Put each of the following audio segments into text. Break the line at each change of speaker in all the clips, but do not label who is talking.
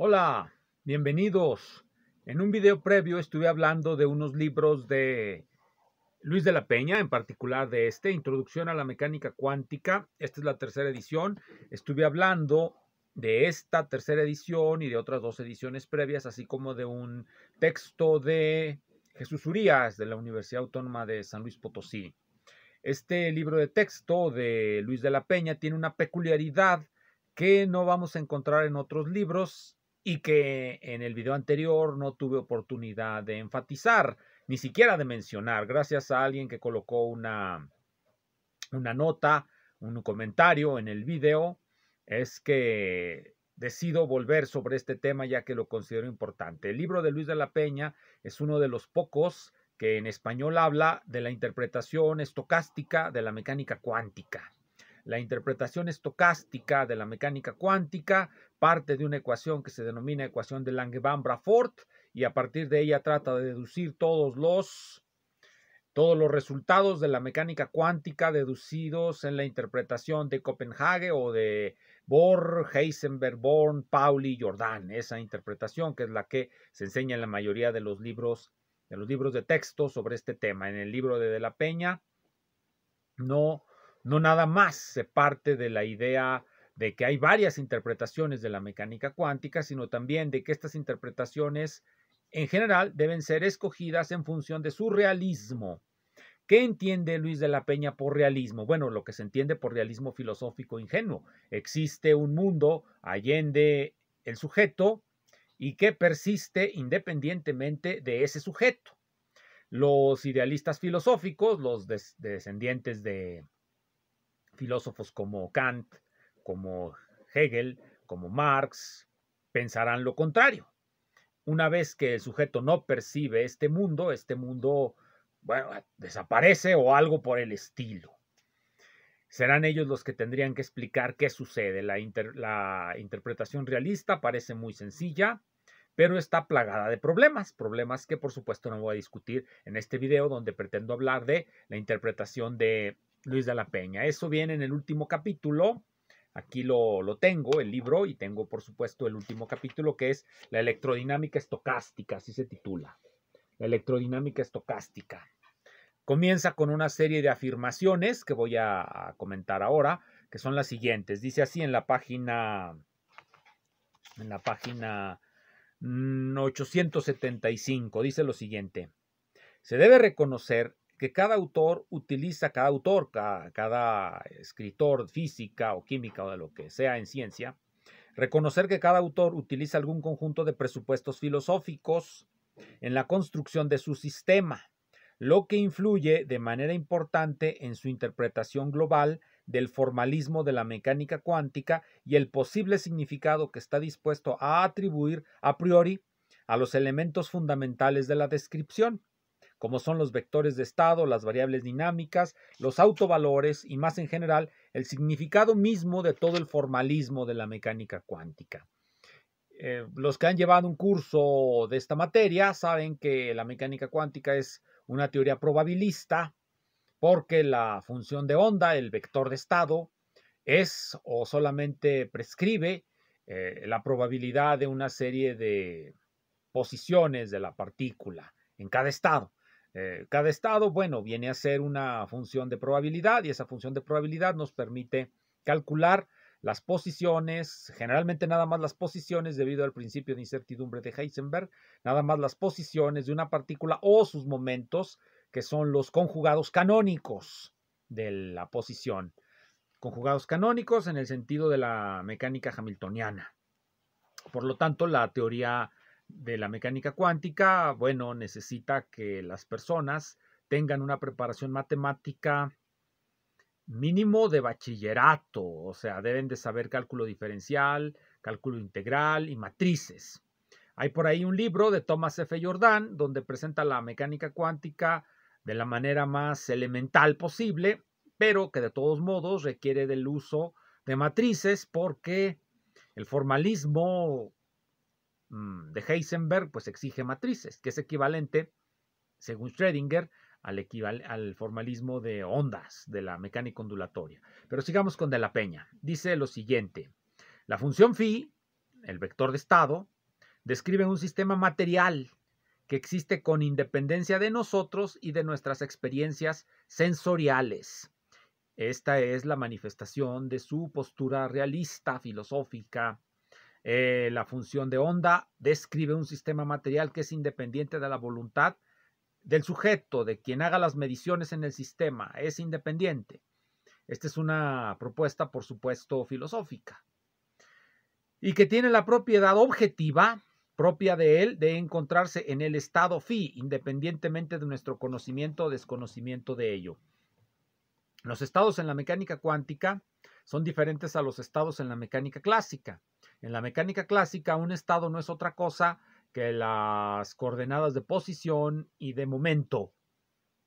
Hola, bienvenidos. En un video previo estuve hablando de unos libros de Luis de la Peña, en particular de este, Introducción a la Mecánica Cuántica. Esta es la tercera edición. Estuve hablando de esta tercera edición y de otras dos ediciones previas, así como de un texto de Jesús Urías de la Universidad Autónoma de San Luis Potosí. Este libro de texto de Luis de la Peña tiene una peculiaridad que no vamos a encontrar en otros libros y que en el video anterior no tuve oportunidad de enfatizar, ni siquiera de mencionar, gracias a alguien que colocó una, una nota, un comentario en el video, es que decido volver sobre este tema ya que lo considero importante. El libro de Luis de la Peña es uno de los pocos que en español habla de la interpretación estocástica de la mecánica cuántica la interpretación estocástica de la mecánica cuántica, parte de una ecuación que se denomina ecuación de langevin braffort y a partir de ella trata de deducir todos los todos los resultados de la mecánica cuántica deducidos en la interpretación de Copenhague o de Bohr, Heisenberg, Born, Pauli, Jordan. Esa interpretación que es la que se enseña en la mayoría de los libros de los libros de texto sobre este tema. En el libro de De la Peña no no nada más se parte de la idea de que hay varias interpretaciones de la mecánica cuántica, sino también de que estas interpretaciones en general deben ser escogidas en función de su realismo. ¿Qué entiende Luis de la Peña por realismo? Bueno, lo que se entiende por realismo filosófico ingenuo. Existe un mundo allende el sujeto y que persiste independientemente de ese sujeto. Los idealistas filosóficos, los descendientes de, filósofos como Kant, como Hegel, como Marx, pensarán lo contrario. Una vez que el sujeto no percibe este mundo, este mundo, bueno, desaparece o algo por el estilo. Serán ellos los que tendrían que explicar qué sucede. La, la interpretación realista parece muy sencilla, pero está plagada de problemas, problemas que por supuesto no voy a discutir en este video donde pretendo hablar de la interpretación de Luis de la Peña. Eso viene en el último capítulo. Aquí lo, lo, tengo, el libro, y tengo, por supuesto, el último capítulo, que es La electrodinámica estocástica, así se titula. La electrodinámica estocástica. Comienza con una serie de afirmaciones que voy a comentar ahora, que son las siguientes. Dice así en la página, en la página 875, mm, dice lo siguiente. Se debe reconocer que cada autor utiliza, cada autor, cada, escritor física o química o de lo que sea en ciencia, reconocer que cada autor utiliza algún conjunto de presupuestos filosóficos en la construcción de su sistema, lo que influye de manera importante en su interpretación global del formalismo de la mecánica cuántica y el posible significado que está dispuesto a atribuir a priori a los elementos fundamentales de la descripción como son los vectores de estado, las variables dinámicas, los autovalores y más en general el significado mismo de todo el formalismo de la mecánica cuántica. Eh, los que han llevado un curso de esta materia saben que la mecánica cuántica es una teoría probabilista porque la función de onda, el vector de estado, es o solamente prescribe eh, la probabilidad de una serie de posiciones de la partícula en cada estado. Eh, cada estado, bueno, viene a ser una función de probabilidad y esa función de probabilidad nos permite calcular las posiciones, generalmente nada más las posiciones debido al principio de incertidumbre de Heisenberg, nada más las posiciones de una partícula o sus momentos, que son los conjugados canónicos de la posición. Conjugados canónicos en el sentido de la mecánica hamiltoniana. Por lo tanto, la teoría de la mecánica cuántica, bueno, necesita que las personas tengan una preparación matemática mínimo de bachillerato, o sea, deben de saber cálculo diferencial, cálculo integral y matrices. Hay por ahí un libro de Thomas F. Jordan donde presenta la mecánica cuántica de la manera más elemental posible, pero que de todos modos requiere del uso de matrices porque el formalismo Mm, de Heisenberg, pues exige matrices, que es equivalente, según Schrödinger, al, al formalismo de ondas de la mecánica ondulatoria. Pero sigamos con De la Peña. Dice lo siguiente, la función φ el vector de estado, describe un sistema material que existe con independencia de nosotros y de nuestras experiencias sensoriales. Esta es la manifestación de su postura realista, filosófica, eh, la función de onda describe un sistema material que es independiente de la voluntad del sujeto, de quien haga las mediciones en el sistema, es independiente. Esta es una propuesta, por supuesto, filosófica. Y que tiene la propiedad objetiva propia de él de encontrarse en el estado phi, independientemente de nuestro conocimiento o desconocimiento de ello. Los estados en la mecánica cuántica son diferentes a los estados en la mecánica clásica. En la mecánica clásica, un estado no es otra cosa que las coordenadas de posición y de momento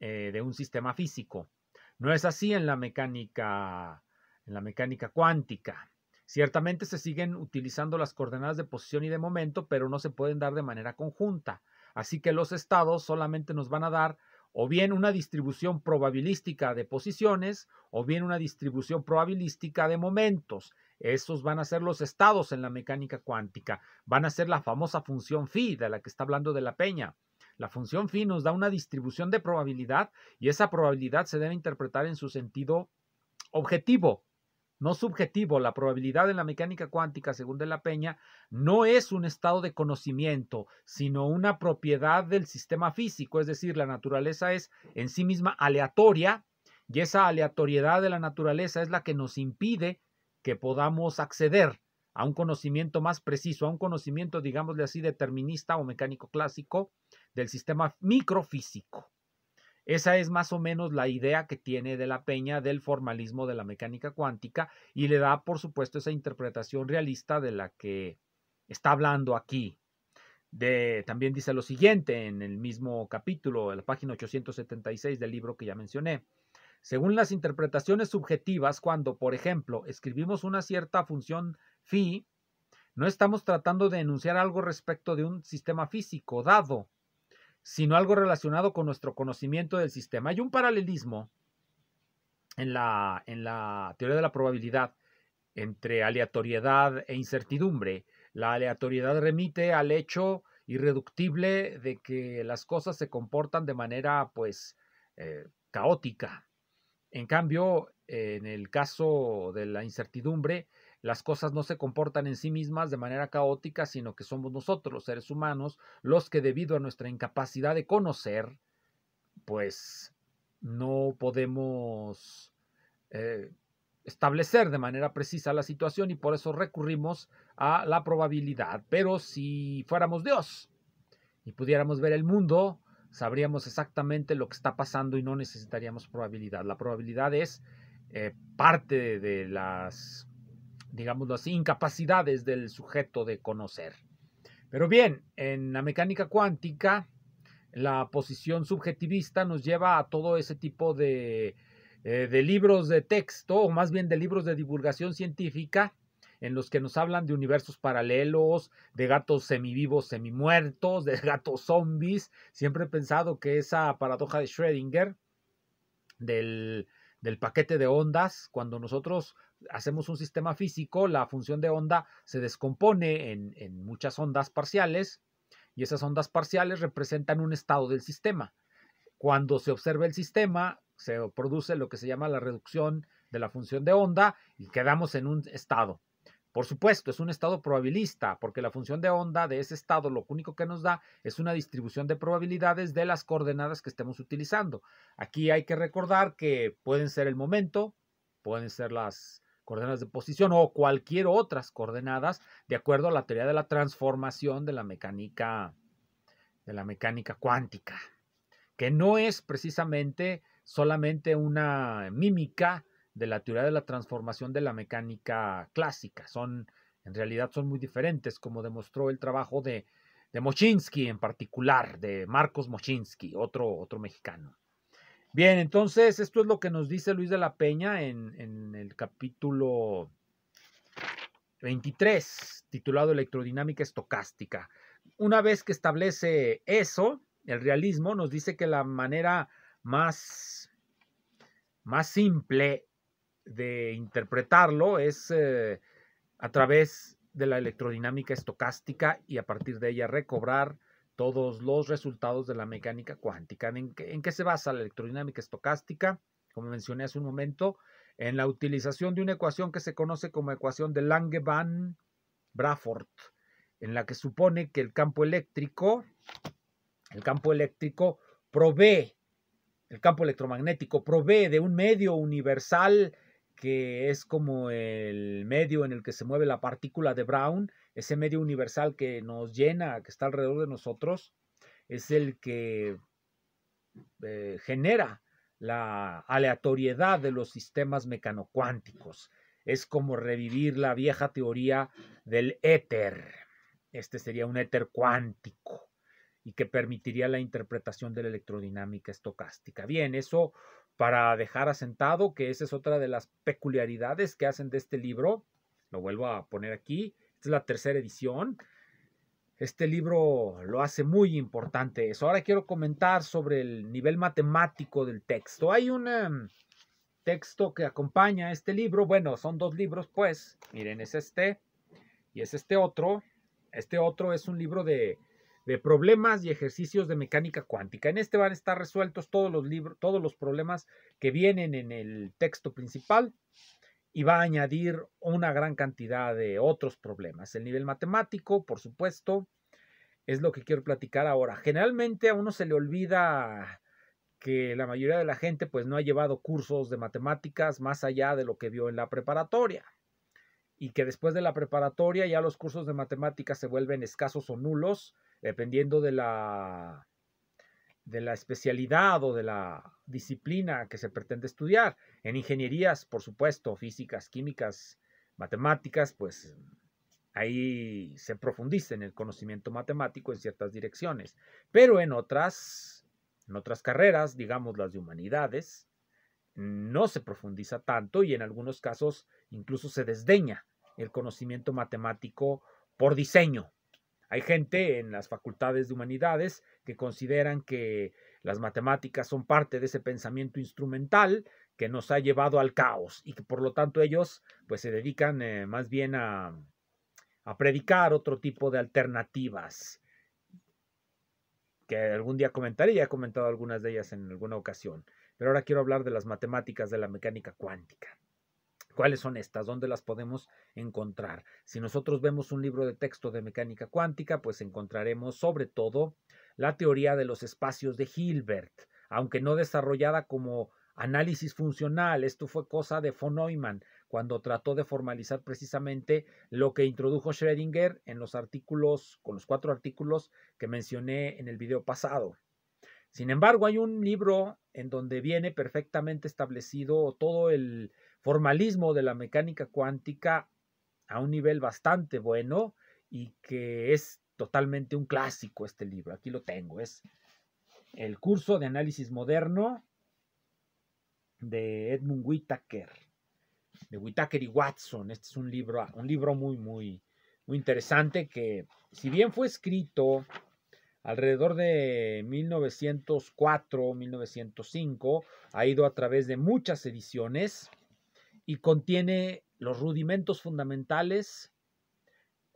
eh, de un sistema físico. No es así en la mecánica, en la mecánica cuántica. Ciertamente se siguen utilizando las coordenadas de posición y de momento, pero no se pueden dar de manera conjunta. Así que los estados solamente nos van a dar o bien una distribución probabilística de posiciones o bien una distribución probabilística de momentos. Esos van a ser los estados en la mecánica cuántica, van a ser la famosa función phi de la que está hablando de la peña. La función phi nos da una distribución de probabilidad y esa probabilidad se debe interpretar en su sentido objetivo, no subjetivo. La probabilidad en la mecánica cuántica, según de la Peña, no es un estado de conocimiento, sino una propiedad del sistema físico, es decir, la naturaleza es en sí misma aleatoria y esa aleatoriedad de la naturaleza es la que nos impide que podamos acceder a un conocimiento más preciso, a un conocimiento, digámosle así, determinista o mecánico clásico del sistema microfísico. Esa es más o menos la idea que tiene de la Peña del formalismo de la mecánica cuántica y le da, por supuesto, esa interpretación realista de la que está hablando aquí. también dice lo siguiente en el mismo capítulo, en la página 876 del libro que ya mencioné. Según las interpretaciones subjetivas, cuando, por ejemplo, escribimos una cierta función phi, no estamos tratando de enunciar algo respecto de un sistema físico dado, sino algo relacionado con nuestro conocimiento del sistema. Hay un paralelismo en la, teoría de la probabilidad entre aleatoriedad e incertidumbre. La aleatoriedad remite al hecho irreductible de que las cosas se comportan de manera pues eh, caótica. En cambio, en el caso de la incertidumbre, las cosas no se comportan en sí mismas de manera caótica, sino que somos nosotros, los seres humanos, los que debido a nuestra incapacidad de conocer, pues no podemos eh, establecer de manera precisa la situación y por eso recurrimos a la probabilidad. Pero si fuéramos Dios y pudiéramos ver el mundo, sabríamos exactamente lo que está pasando y no necesitaríamos probabilidad. La probabilidad es eh, parte de las digámoslo así, incapacidades del sujeto de conocer. Pero bien, en la mecánica cuántica, la posición subjetivista nos lleva a todo ese tipo eh, de, libros de texto, o más bien de libros de divulgación científica, en los que nos hablan de universos paralelos, de gatos semivivos, semimuertos, de gatos zombies. Siempre he pensado que esa paradoja de Schrödinger, del, del paquete de ondas, cuando nosotros hacemos un sistema físico, la función de onda se descompone en, muchas ondas parciales y esas ondas parciales representan un estado del sistema. Cuando se observa el sistema, se produce lo que se llama la reducción de la función de onda y quedamos en un estado. Por supuesto, es un estado probabilista, porque la función de onda de ese estado lo único que nos da es una distribución de probabilidades de las coordenadas que estemos utilizando. Aquí hay que recordar que pueden ser el momento, pueden ser las, coordenadas de posición o cualquier otras coordenadas de acuerdo a la teoría de la transformación de la mecánica de la mecánica cuántica, que no es precisamente solamente una mímica de la teoría de la transformación de la mecánica clásica, son en realidad son muy diferentes, como demostró el trabajo de de en particular, de Marcos Moschinsky, otro otro mexicano. Bien, entonces esto es lo que nos dice Luis de la Peña en, el capítulo 23, titulado Electrodinámica Estocástica. Una vez que establece eso, el realismo nos dice que la manera más, más simple de interpretarlo es eh, a través de la electrodinámica estocástica y a partir de ella recobrar todos los resultados de la mecánica cuántica. ¿En qué, se basa la electrodinámica estocástica? Como mencioné hace un momento, en la utilización de una ecuación que se conoce como ecuación de Langevin-Braford, en la que supone que el campo eléctrico, el campo eléctrico provee, el campo electromagnético provee de un medio universal que es como el medio en el que se mueve la partícula de Brown ese medio universal que nos llena, que está alrededor de nosotros, es el que eh, genera la aleatoriedad de los sistemas mecanocuánticos. Es como revivir la vieja teoría del éter. Este sería un éter cuántico y que permitiría la interpretación de la electrodinámica estocástica. Bien, eso para dejar asentado que esa es otra de las peculiaridades que hacen de este libro. Lo vuelvo a poner aquí. Esta es la tercera edición. Este libro lo hace muy importante eso. Ahora quiero comentar sobre el nivel matemático del texto. Hay un mm, texto que acompaña a este libro. Bueno, son dos libros, pues. Miren, es este y es este otro. Este otro es un libro de, problemas y ejercicios de mecánica cuántica. En este van a estar resueltos todos los todos los problemas que vienen en el texto principal y va a añadir una gran cantidad de otros problemas. El nivel matemático, por supuesto, es lo que quiero platicar ahora. Generalmente a uno se le olvida que la mayoría de la gente pues no ha llevado cursos de matemáticas más allá de lo que vio en la preparatoria y que después de la preparatoria ya los cursos de matemáticas se vuelven escasos o nulos dependiendo de la de la especialidad o de la disciplina que se pretende estudiar. En ingenierías, por supuesto, físicas, químicas, matemáticas, pues ahí se profundiza en el conocimiento matemático en ciertas direcciones, pero en otras, en otras carreras, digamos las de humanidades, no se profundiza tanto y en algunos casos incluso se desdeña el conocimiento matemático por diseño, hay gente en las facultades de humanidades que consideran que las matemáticas son parte de ese pensamiento instrumental que nos ha llevado al caos y que por lo tanto ellos pues se dedican eh, más bien a, a predicar otro tipo de alternativas que algún día comentaré, ya he comentado algunas de ellas en alguna ocasión, pero ahora quiero hablar de las matemáticas de la mecánica cuántica. ¿Cuáles son estas? ¿Dónde las podemos encontrar? Si nosotros vemos un libro de texto de mecánica cuántica, pues encontraremos sobre todo la teoría de los espacios de Hilbert, aunque no desarrollada como análisis funcional. Esto fue cosa de von Neumann cuando trató de formalizar precisamente lo que introdujo Schrödinger en los artículos, con los cuatro artículos que mencioné en el video pasado. Sin embargo, hay un libro en donde viene perfectamente establecido todo el formalismo de la mecánica cuántica a un nivel bastante bueno y que es totalmente un clásico este libro. Aquí lo tengo, es el curso de análisis moderno de Edmund Whittaker, de Whittaker y Watson. Este es un libro, un libro muy, muy, muy interesante que, si bien fue escrito alrededor de 1904, 1905, ha ido a través de muchas ediciones y contiene los rudimentos fundamentales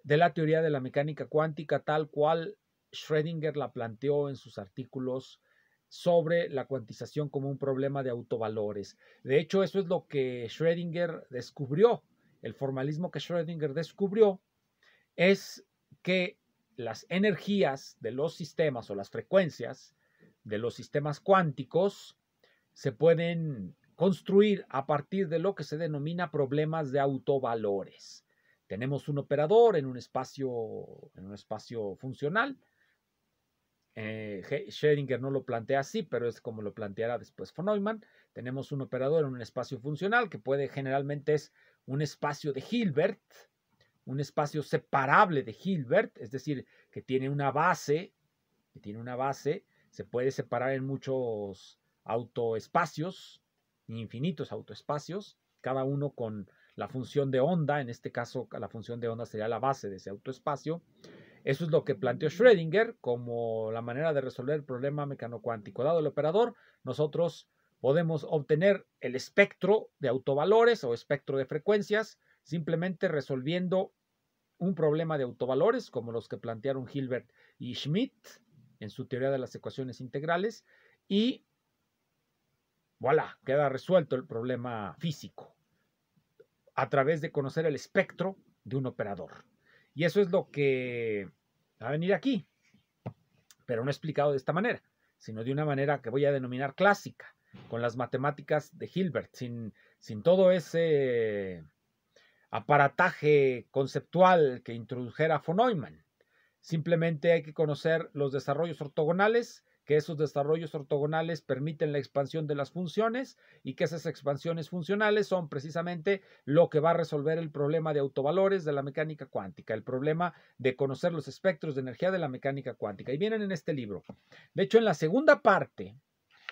de la teoría de la mecánica cuántica tal cual Schrödinger la planteó en sus artículos sobre la cuantización como un problema de autovalores. De hecho, eso es lo que Schrödinger descubrió. El formalismo que Schrödinger descubrió es que las energías de los sistemas o las frecuencias de los sistemas cuánticos se pueden construir a partir de lo que se denomina problemas de autovalores. Tenemos un operador en un espacio, en un espacio funcional. Eh, Schrödinger no lo plantea así, pero es como lo planteará después von Neumann. Tenemos un operador en un espacio funcional que puede generalmente es un espacio de Hilbert, un espacio separable de Hilbert, es decir, que tiene una base, que tiene una base, se puede separar en muchos autoespacios, infinitos autoespacios, cada uno con la función de onda, en este caso la función de onda sería la base de ese autoespacio. Eso es lo que planteó Schrödinger como la manera de resolver el problema mecanocuántico. Dado el operador, nosotros podemos obtener el espectro de autovalores o espectro de frecuencias simplemente resolviendo un problema de autovalores, como los que plantearon Hilbert y Schmidt en su teoría de las ecuaciones integrales, y voilà, queda resuelto el problema físico a través de conocer el espectro de un operador. Y eso es lo que va a venir aquí, pero no explicado de esta manera, sino de una manera que voy a denominar clásica, con las matemáticas de Hilbert, sin, sin todo ese aparataje conceptual que introdujera von Neumann. Simplemente hay que conocer los desarrollos ortogonales, que esos desarrollos ortogonales permiten la expansión de las funciones y que esas expansiones funcionales son precisamente lo que va a resolver el problema de autovalores de la mecánica cuántica, el problema de conocer los espectros de energía de la mecánica cuántica. Y vienen en este libro. De hecho, en la segunda parte,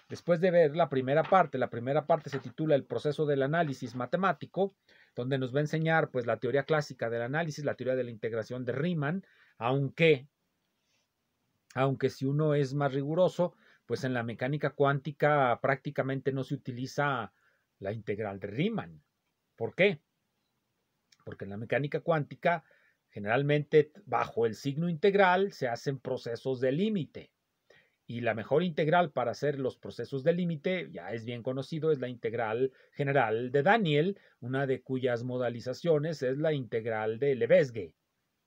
después de ver la primera parte, la primera parte se titula El proceso del análisis matemático, donde nos va a enseñar pues la teoría clásica del análisis, la teoría de la integración de Riemann, aunque, aunque si uno es más riguroso, pues en la mecánica cuántica prácticamente no se utiliza la integral de Riemann. ¿Por qué? Porque en la mecánica cuántica generalmente bajo el signo integral se hacen procesos de límite. Y la mejor integral para hacer los procesos de límite, ya es bien conocido, es la integral general de Daniel, una de cuyas modalizaciones es la integral de Lebesgue.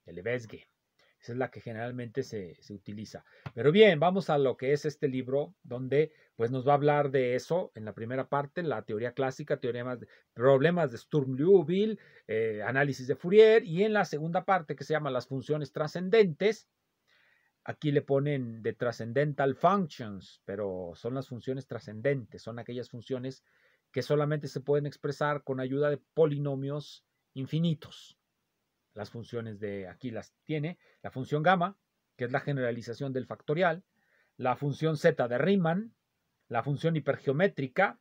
Esa es la que generalmente se, utiliza. Pero bien, vamos a lo que es este libro, donde pues nos va a hablar de eso en la primera parte, la teoría clásica, teoremas problemas de Sturm-Liouville, eh, análisis de Fourier, y en la segunda parte que se llama las funciones trascendentes, Aquí le ponen de trascendental functions, pero son las funciones trascendentes, son aquellas funciones que solamente se pueden expresar con ayuda de polinomios infinitos. Las funciones de aquí las tiene la función gamma, que es la generalización del factorial, la función z de Riemann, la función hipergeométrica,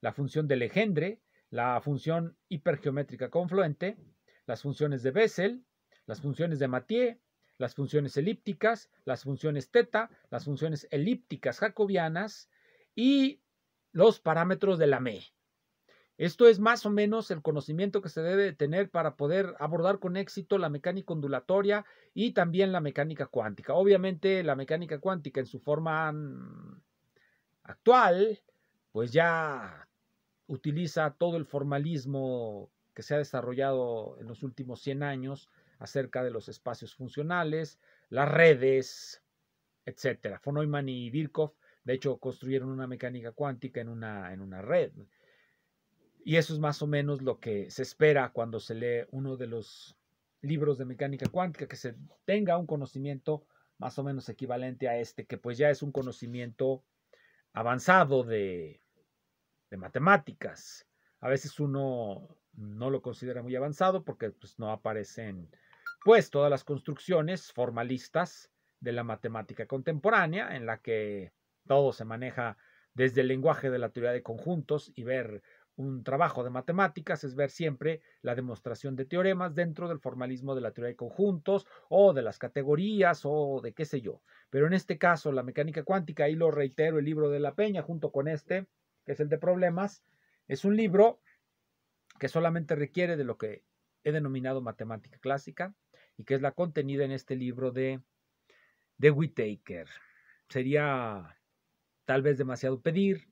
la función de Legendre, la función hipergeométrica confluente, las funciones de Bessel, las funciones de Mathieu, las funciones elípticas, las funciones teta, las funciones elípticas jacobianas y los parámetros de la Esto es más o menos el conocimiento que se debe tener para poder abordar con éxito la mecánica ondulatoria y también la mecánica cuántica. Obviamente la mecánica cuántica en su forma actual, pues ya utiliza todo el formalismo que se ha desarrollado en los últimos 100 años acerca de los espacios funcionales, las redes, etc. Von Neumann y Birkhoff, de hecho, construyeron una mecánica cuántica en una, en una red. Y eso es más o menos lo que se espera cuando se lee uno de los libros de mecánica cuántica, que se tenga un conocimiento más o menos equivalente a este, que pues ya es un conocimiento avanzado de, de matemáticas. A veces uno no lo considera muy avanzado porque pues, no aparecen pues todas las construcciones formalistas de la matemática contemporánea, en la que todo se maneja desde el lenguaje de la teoría de conjuntos y ver un trabajo de matemáticas es ver siempre la demostración de teoremas dentro del formalismo de la teoría de conjuntos o de las categorías o de qué sé yo. Pero en este caso, la mecánica cuántica, y lo reitero, el libro de La Peña junto con este, que es el de problemas, es un libro que solamente requiere de lo que he denominado matemática clásica, y que es la contenida en este libro de, de Whitaker. Sería tal vez demasiado pedir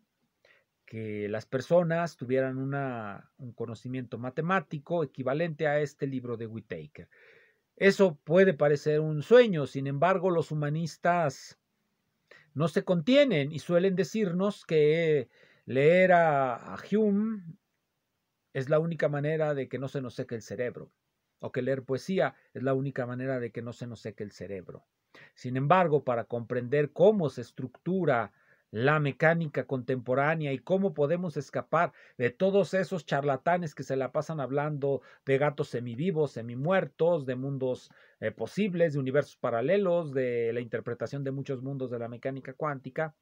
que las personas tuvieran un conocimiento matemático equivalente a este libro de Whitaker. Eso puede parecer un sueño, sin embargo los humanistas no se contienen y suelen decirnos que leer a Hume es la única manera de que no se nos seque el cerebro o que leer poesía es la única manera de que no se nos seque el cerebro. Sin embargo, para comprender cómo se estructura la mecánica contemporánea y cómo podemos escapar de todos esos charlatanes que se la pasan hablando de gatos semivivos, semimuertos, de mundos eh, posibles, de universos paralelos, de la interpretación de muchos mundos de la mecánica cuántica,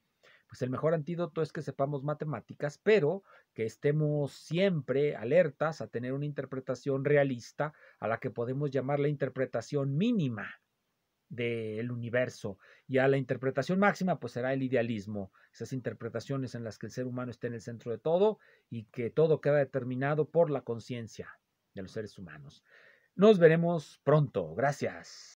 pues el mejor antídoto es que sepamos matemáticas, pero que estemos siempre alertas a tener una interpretación realista a la que podemos llamar la interpretación mínima del universo y a la interpretación máxima pues será el idealismo, esas interpretaciones en las que el ser humano esté en el centro de todo y que todo queda determinado por la conciencia de los seres humanos. Nos veremos pronto. Gracias.